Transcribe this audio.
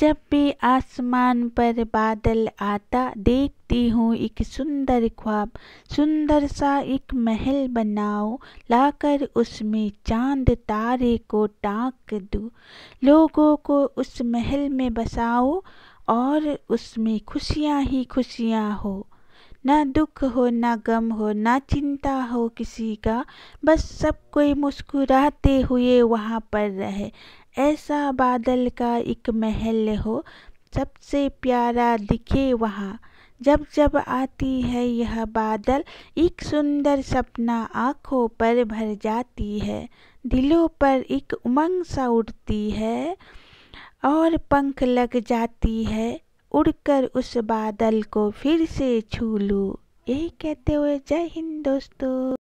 जब भी आसमान पर बादल आता देखती हूँ एक सुंदर ख्वाब सुंदर सा एक महल बनाओ लाकर उसमें चांद तारे को टाँक दूँ लोगों को उस महल में बसाओ और उसमें खुशियाँ ही खुशियाँ हो ना दुख हो ना गम हो ना चिंता हो किसी का बस सब कोई मुस्कुराते हुए वहाँ पर रहे ऐसा बादल का एक महल हो सबसे प्यारा दिखे वहाँ जब जब आती है यह बादल एक सुंदर सपना आँखों पर भर जाती है दिलों पर एक उमंग सा उड़ती है और पंख लग जाती है उड़कर उस बादल को फिर से छू लूँ यही कहते हुए जय हिंद दोस्तों